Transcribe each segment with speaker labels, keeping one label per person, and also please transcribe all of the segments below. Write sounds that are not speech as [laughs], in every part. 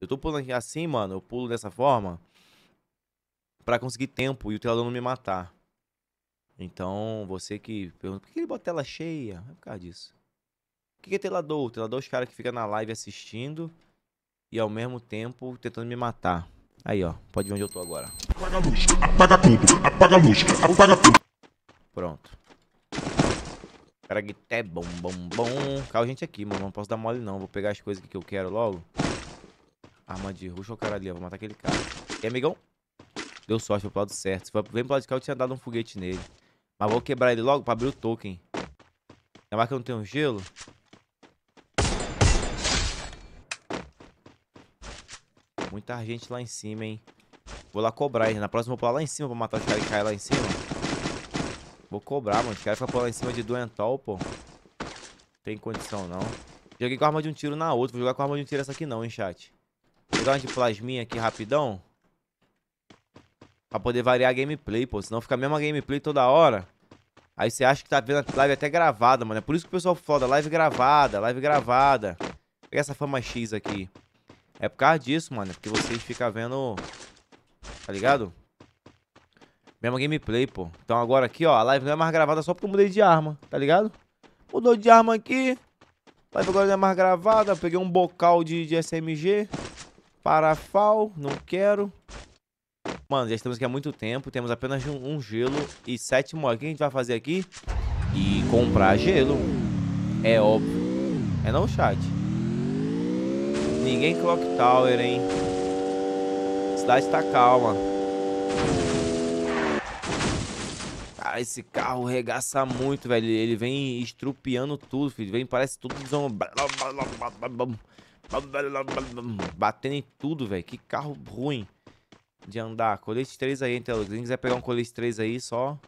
Speaker 1: Eu tô pulando aqui assim, mano, eu pulo dessa forma para conseguir tempo e o telador não me matar. Então, você que pergunta, por que ele bota tela cheia? É por causa disso. O que é telador? Telador é os caras que ficam na live assistindo e ao mesmo tempo tentando me matar. Aí, ó, pode ver onde eu tô agora. Apaga a luz, apaga tudo, apaga a luz, apaga tudo. Pronto. que é bom, bom, bom. Calma, gente aqui, mano. Não posso dar mole, não. Vou pegar as coisas que eu quero logo. Arma de rush, o cara ali, ó. Vou matar aquele cara. E amigão? Deu sorte, foi pro lado certo. Se foi bem pro lado de cá, eu tinha dado um foguete nele. Mas vou quebrar ele logo pra abrir o token. Ainda mais que eu não tenho gelo. Muita gente lá em cima, hein. Vou lá cobrar, hein. Na próxima eu vou pular lá em cima pra matar os caras que caem lá em cima. Vou cobrar, mano. Os caras ficam pular lá em cima de doentol, pô. Não tem condição, não. Joguei com a arma de um tiro na outra. Vou jogar com a arma de um tiro essa aqui não, hein, chat dar uma de plasminha aqui rapidão. Pra poder variar a gameplay, pô. Senão fica a mesma gameplay toda hora. Aí você acha que tá vendo a live até gravada, mano. É por isso que o pessoal foda. Live gravada, live gravada. Pega essa fama X aqui. É por causa disso, mano. Porque vocês ficam vendo... Tá ligado? Mesma gameplay, pô. Então agora aqui, ó. A live não é mais gravada só porque eu mudei de arma. Tá ligado? Mudou de arma aqui. Live agora não é mais gravada. Peguei um bocal de, de SMG. Parafal, não quero. Mano, já estamos aqui há muito tempo. Temos apenas um, um gelo e sete moedas. O que a gente vai fazer aqui? E comprar gelo. É óbvio. É não, chat. Ninguém Clock Tower, hein? A cidade tá calma. Cara, esse carro regaça muito, velho. Ele vem estrupiando tudo, filho. Vem, parece tudo zombado. Batendo em tudo, velho. Que carro ruim de andar. Colete 3 aí, então. Quem quiser pegar um colete 3 aí, só...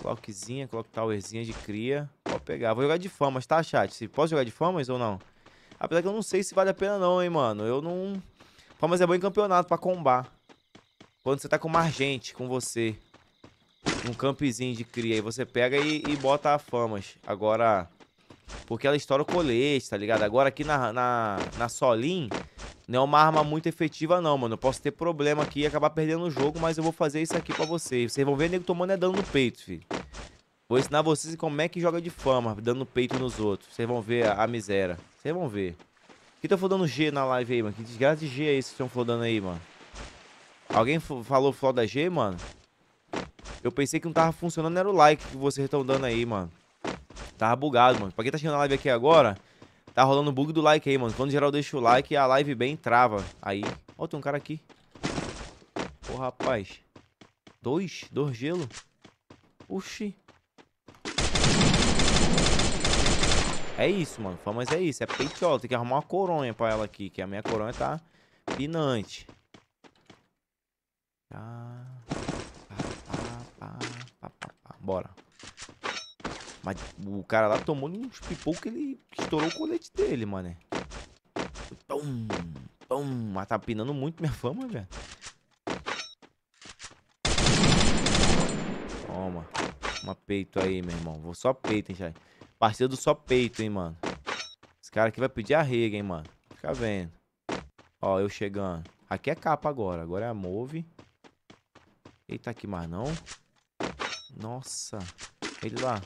Speaker 1: Clockzinha, clock towerzinha de cria. Pode pegar. Vou jogar de famas, tá, chat? Se posso jogar de famas ou não? Apesar que eu não sei se vale a pena não, hein, mano. Eu não... Famas é bom em campeonato pra combar. Quando você tá com mais gente com você. Um campzinho de cria. Aí você pega e, e bota a famas. Agora... Porque ela estoura o colete, tá ligado? Agora aqui na, na, na Solim, não é uma arma muito efetiva não, mano. Eu posso ter problema aqui e acabar perdendo o jogo, mas eu vou fazer isso aqui pra vocês. Vocês vão ver nego tomando é dano no peito, filho. Vou ensinar vocês como é que joga de fama, dando peito nos outros. Vocês vão ver a, a miséria. Vocês vão ver. Que tá flodando G na live aí, mano? Que desgraça de G é esse que estão flodando aí, mano? Alguém falou floda G, mano? Eu pensei que não tava funcionando, era o like que vocês estão dando aí, mano. Tava bugado, mano. Pra quem tá chegando na live aqui agora, tá rolando bug do like aí, mano. Quando geral deixa o like, a live bem trava. Aí, ó, tem um cara aqui. Ô, rapaz. Dois? Dois gelo? Oxi. É isso, mano. Famas é isso. É peitola. Tem que arrumar uma coronha pra ela aqui, que a minha coronha tá pinante. Tá. tá, tá, tá Bora. Mas o cara lá tomou um pipoco que ele estourou o colete dele, mano. Pum, pum. Mas tá pinando muito minha [laughs] fama, velho. Toma. Uma peito aí, meu irmão. Vou só peito, hein, Jai. Parceiro do só peito, hein, mano. Esse cara aqui vai pedir arrega, hein, mano. Fica vendo. Ó, eu chegando. Aqui é capa agora. Agora é a move. Eita, aqui mais não. Nossa. Ele lá.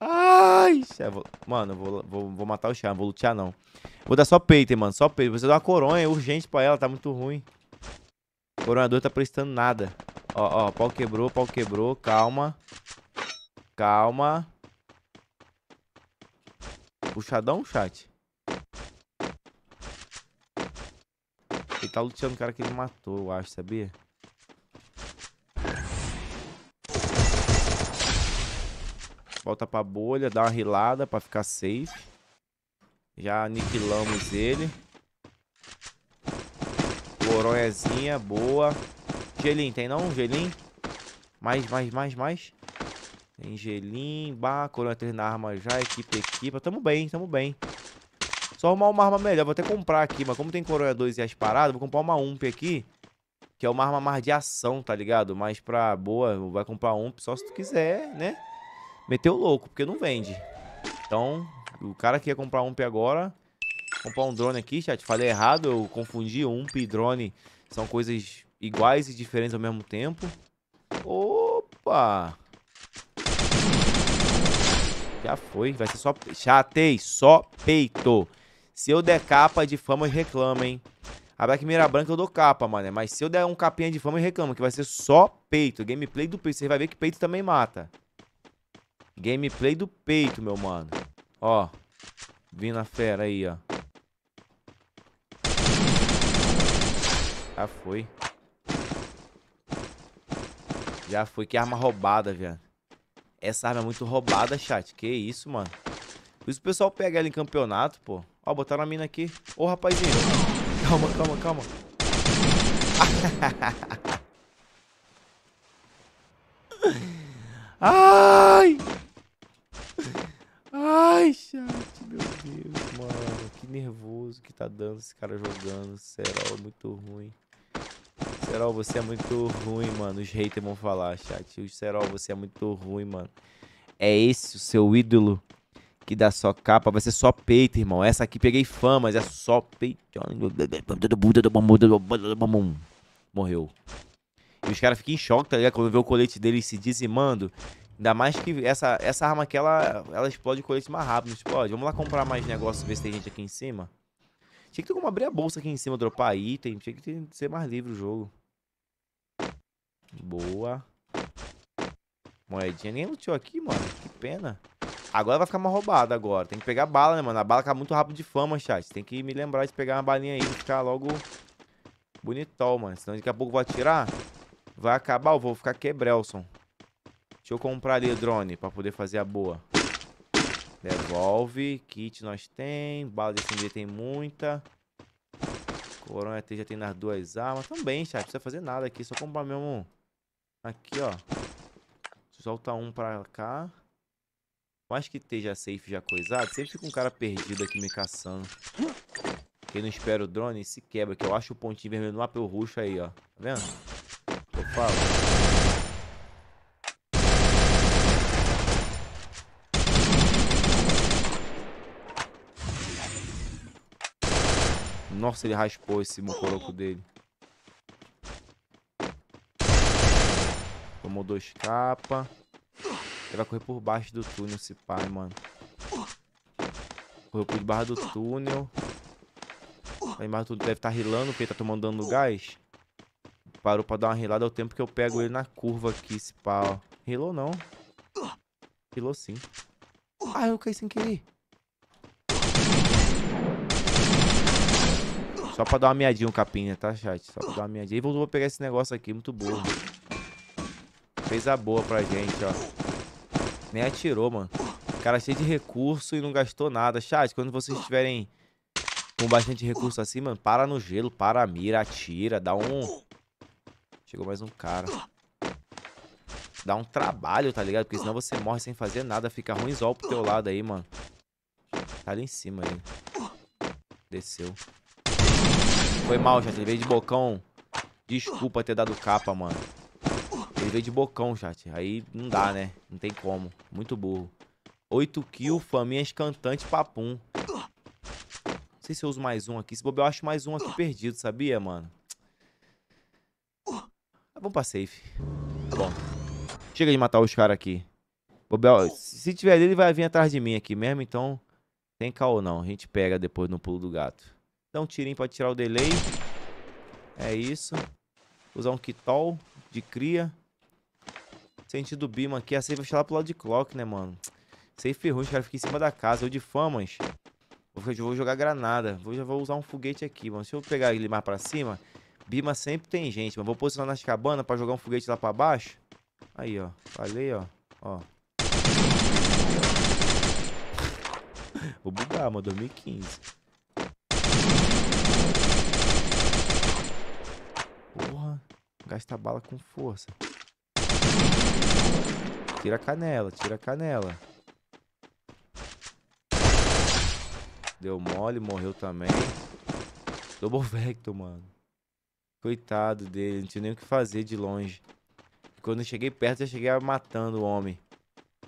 Speaker 1: Ai, é mano, vou, vou, vou matar o Chan, vou lutear não. Vou dar só peito, mano, só peito. Vou dar uma coronha é urgente pra ela, tá muito ruim. coronador tá prestando nada. Ó, ó, pau quebrou, pau quebrou, calma. Calma. Puxadão, chat? Ele tá lutando o cara que ele matou, eu acho, sabia? volta pra bolha, dá uma rilada pra ficar safe. Já aniquilamos ele. Coronhazinha, boa. Gelim, tem não? Gelim? Mais, mais, mais, mais. Tem gelim, bah, coronha 3 na arma já, equipa, equipa. Tamo bem, tamo bem. Só arrumar uma arma melhor, vou até comprar aqui, mas como tem coronha 2 e as paradas, vou comprar uma ump aqui. Que é uma arma mais de ação, tá ligado? Mais pra boa, vai comprar ump só se tu quiser, né? meteu louco, porque não vende. Então, o cara que ia comprar um P agora, comprar um drone aqui, chat, falei errado, eu confundi um e drone, são coisas iguais e diferentes ao mesmo tempo. Opa! Já foi, vai ser só... Chatei, só peito. Se eu der capa de fama, reclama, hein? A Black Mira Branca eu dou capa, mano. Mas se eu der um capinha de fama, reclama, que vai ser só peito. Gameplay do peito. Você vai ver que peito também mata. Gameplay do peito, meu mano. Ó. Vindo a fera aí, ó. Já foi. Já foi. Que arma roubada, velho. Essa arma é muito roubada, chat. Que isso, mano. Por isso o pessoal pega ela em campeonato, pô. Ó, botaram a mina aqui. Ô, rapazinho. Calma, calma, calma. [laughs] ah! uso que tá dando esse cara jogando. Serol, muito ruim. Serol, você é muito ruim, mano. Os haters vão falar, chat. O Serol, você é muito ruim, mano. É esse o seu ídolo que dá só capa. Vai ser só peito, irmão. Essa aqui peguei fã, mas é só peito. Morreu. E os caras ficam em choque, tá ligado? Quando vê o colete dele se dizimando. Ainda mais que essa, essa arma aqui, ela, ela explode o colete mais rápido, explode? Vamos lá comprar mais negócio, ver se tem gente aqui em cima. Tinha que ter como abrir a bolsa aqui em cima, dropar item. Tinha que ter, ser mais livre o jogo. Boa. Moedinha. Ninguém lutou aqui, mano. Que pena. Agora vai ficar mais roubado agora. Tem que pegar bala, né, mano? A bala cai tá muito rápido de fama, chat. Tem que me lembrar de pegar uma balinha aí e ficar logo bonitão mano. Senão daqui a pouco vou atirar. Vai acabar, eu vou ficar quebrelson. Deixa eu comprar ali o drone pra poder fazer a boa. Devolve. Kit nós tem. Bala de SMG tem muita. Corona T já tem nas duas armas. Também, chat. Não precisa fazer nada aqui. É só comprar mesmo. Aqui, ó. Solta um pra cá. Mais que esteja safe já coisado. Sempre fica um cara perdido aqui me caçando. Quem não espera o drone se quebra. Que eu acho o pontinho vermelho no mapa, eu aí, ó. Tá vendo? Opa, Nossa, ele raspou esse mocoloco dele. Tomou dois capas. Ele vai correr por baixo do túnel, esse pai, mano. Correu por debaixo do túnel. Aí embaixo do túnel deve estar tá rilando, porque ele tá tomando dano no gás. Parou pra dar uma rilada, é o tempo que eu pego ele na curva aqui, esse pau. Rilou não. Rilou sim. Ah, eu caí sem querer. Só pra dar uma miadinha o capinha, né, tá, chat? Só pra dar uma meadinha. E voltou pra pegar esse negócio aqui, muito bom. Fez a boa pra gente, ó. Nem atirou, mano. Cara cheio de recurso e não gastou nada. Chat, quando vocês estiverem com bastante recurso assim, mano, para no gelo, para a mira, atira, dá um... Chegou mais um cara. Dá um trabalho, tá ligado? Porque senão você morre sem fazer nada, fica ruimzol pro teu lado aí, mano. Tá ali em cima aí. Desceu. Foi mal, chat. Ele veio de bocão. Desculpa ter dado capa, mano. Ele veio de bocão, chat. Aí não dá, né? Não tem como. Muito burro. 8 kills, faminha cantante, papum. Não sei se eu uso mais um aqui. Se bobear, eu acho mais um aqui perdido, sabia, mano? Tá bom pra safe. Tá bom. Chega de matar os caras aqui. Bobear, se tiver ele, vai vir atrás de mim aqui mesmo, então... Tem caô não. A gente pega depois no pulo do gato. Dá um tirinho pra tirar o delay. É isso. Usar um Kitol de cria. Sentido Bima aqui. A safe vai lá pro lado de clock, né, mano? Safe ruim, os caras ficam em cima da casa. Eu de famas. Eu vou jogar granada. Vou, já vou usar um foguete aqui, mano. Deixa eu pegar ele mais pra cima. Bima sempre tem gente, mas vou posicionar nas cabanas pra jogar um foguete lá pra baixo. Aí, ó. Falei, ó. Ó. Vou bugar, mano. 2015. gasta bala com força. Tira a canela, tira a canela. Deu mole, morreu também. Double Vector, mano. Coitado dele, não tinha nem o que fazer de longe. quando eu cheguei perto, eu cheguei matando o homem.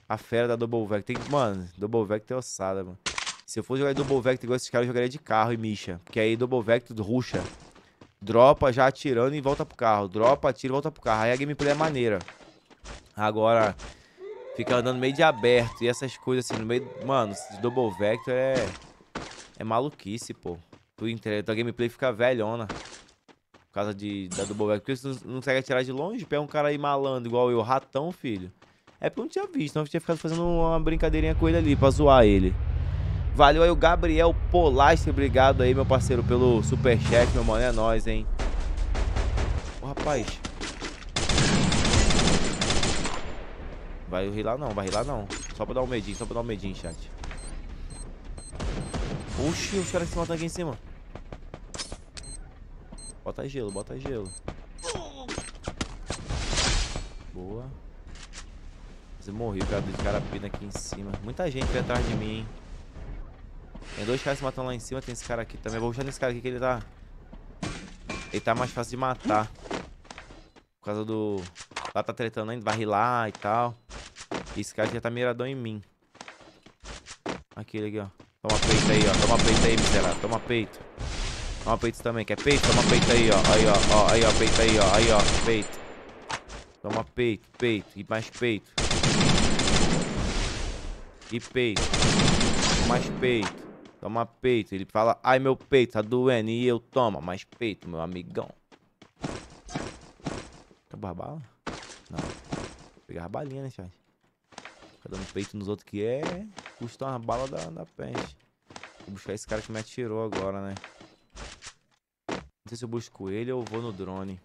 Speaker 1: A fera da Double Vector. Tem... Mano, Double Vector é ossada, mano. Se eu fosse jogar Double Vector igual esses caras, eu jogaria de carro e misha Porque aí Double Vector ruxa dropa já atirando e volta pro carro. Dropa, atira e volta pro carro. Aí a gameplay é maneira. Agora, fica andando meio de aberto e essas coisas assim, no meio... Mano, esse double vector é... É maluquice, pô. Tu entre... Tua gameplay fica velhona. Por causa de... da double vector. Porque você não, não consegue atirar de longe. Pega um cara aí malandro, igual eu, ratão, filho. É porque eu não tinha visto, não tinha ficado fazendo uma brincadeirinha com ele ali, pra zoar ele. Valeu aí o Gabriel Polastre, obrigado aí, meu parceiro, pelo superchat, meu mano, é nóis, hein? Ô, rapaz. Vai rir lá não, vai rir lá não. Só pra dar um medinho, só pra dar um medinho, chat. Oxi, os caras se matam aqui em cima. Bota gelo, bota gelo. Boa. Você morreu, cara, de carapina aqui em cima. Muita gente atrás de mim, hein. Tem dois caras se matando lá em cima, tem esse cara aqui também. Eu vou puxar nesse cara aqui que ele tá... Ele tá mais fácil de matar. Por causa do... Lá tá tretando ainda, vai e tal. E esse cara já tá miradão em mim. Aquele aqui, ó. Toma peito aí, ó. Toma peito aí, miserável. Toma peito. Toma peito também. Quer peito? Toma peito aí, ó. Aí, ó. ó. Aí, ó. Peito aí, ó. Aí, ó. Peito. Toma peito, peito. E mais peito. E peito. Mais peito. Toma peito. Ele fala, ai meu peito tá doendo. E eu toma mais peito, meu amigão. Acabou a bala? Não. Pegar a balinha, né, chat? Ficar dando peito nos outros que é. Custa uma bala da, da peste. Vou buscar esse cara que me atirou agora, né? Não sei se eu busco ele ou vou no drone.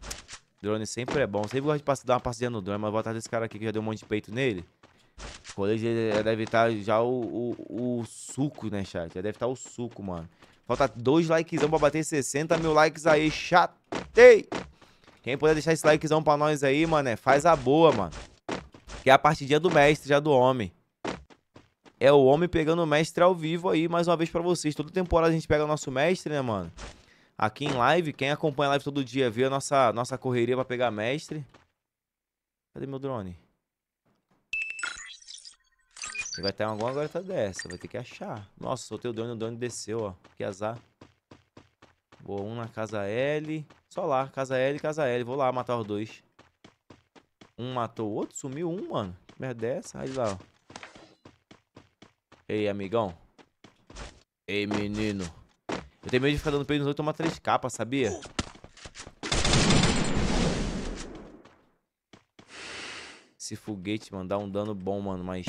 Speaker 1: Drone sempre é bom. Sempre gosto de dar uma passadinha no drone, mas vou atrás desse cara aqui que já deu um monte de peito nele já deve estar tá já o, o, o, suco, né, chat? Já deve estar tá o suco, mano. Falta dois likezão pra bater 60 mil likes aí, chatei! Quem puder deixar esse likezão pra nós aí, mano, é, faz a boa, mano. Que é a partidinha do mestre, já do homem. É o homem pegando o mestre ao vivo aí, mais uma vez pra vocês. Toda temporada a gente pega o nosso mestre, né, mano? Aqui em live, quem acompanha a live todo dia vê a nossa, nossa correria pra pegar mestre. Cadê meu drone? vai ter alguma garota tá dessa, vai ter que achar. Nossa, soltei o drone, o drone desceu, ó. Que azar. Boa, um na casa L. Só lá, casa L, casa L. Vou lá matar os dois. Um matou o outro, sumiu um, mano. Que merda é essa? Aí lá, ó. Ei, amigão. Ei, menino. Eu tenho medo de ficar dando peito nos outros e tomar três capas, sabia? Esse foguete, mano, dá um dano bom, mano, mas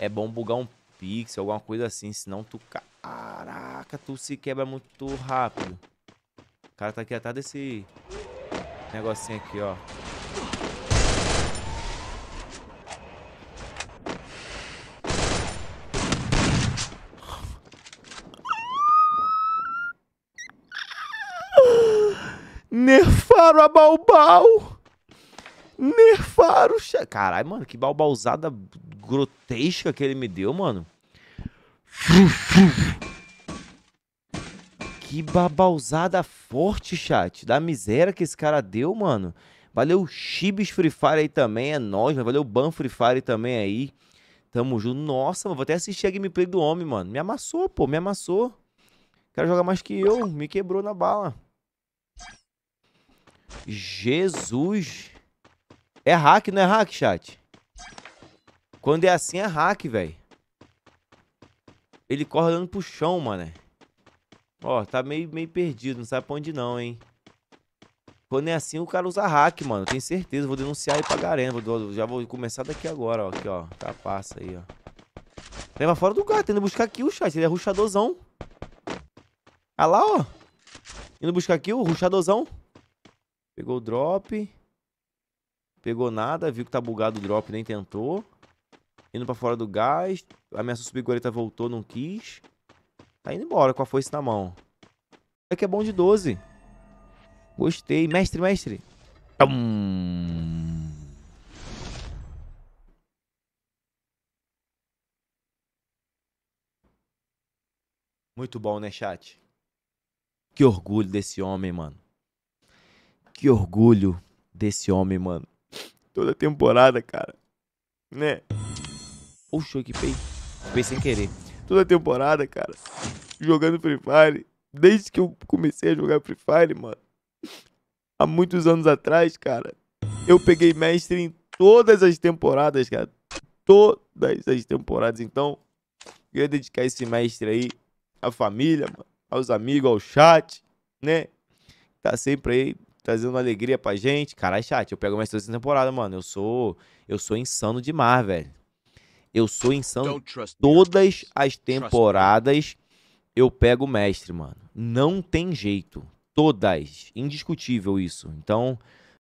Speaker 1: é bom bugar um pixel, alguma coisa assim, senão tu... Caraca, tu se quebra muito rápido. O cara tá aqui atrás desse negocinho aqui, ó. Nerfaram a Balbal! Nerfaram! Caralho, mano, que balbalzada grotesca que ele me deu, mano. Que babalzada forte, chat. Da miséria que esse cara deu, mano. Valeu Chibis Free Fire aí também, é nóis, mano. Valeu Ban Free Fire também aí. Tamo junto. Nossa, mano, vou até assistir a gameplay do homem, mano. Me amassou, pô, me amassou. O cara joga mais que eu, me quebrou na bala. Jesus. É hack, não é hack, chat? Quando é assim é hack, velho. Ele corre olhando pro chão, mano. Ó, tá meio, meio perdido, não sabe pra onde não, hein. Quando é assim, o cara usa hack, mano. Tenho certeza. Vou denunciar aí pra Garena. Já vou começar daqui agora, ó. Aqui, ó. Tá, passa aí, ó. Leva fora do gato. Tendo buscar kill, chat. Ele é ruxadorzão. Ah lá, ó. Indo buscar kill, ruxadorzão. Pegou o drop. Pegou nada. Viu que tá bugado o drop, nem tentou indo pra fora do gás. A minha subgoreta voltou, não quis. Tá indo embora com a foice na mão. Aqui é, é bom de 12. Gostei. Mestre, mestre. Tum. Muito bom, né, chat? Que orgulho desse homem, mano. Que orgulho desse homem, mano. Toda temporada, cara. Né? Oxe, eu equipei. Equipei sem querer. Toda temporada, cara, jogando Free Fire, desde que eu comecei a jogar Free Fire, mano, há muitos anos atrás, cara, eu peguei mestre em todas as temporadas, cara. Todas as temporadas. Então, ia dedicar esse mestre aí à família, mano, aos amigos, ao chat, né? Tá sempre aí trazendo alegria pra gente. Caralho, chat, eu pego mestre toda temporada, mano. Eu sou, eu sou insano demais, velho. Eu sou insano. Todas as temporadas eu pego o mestre, mano. Não tem jeito. Todas. Indiscutível isso. Então,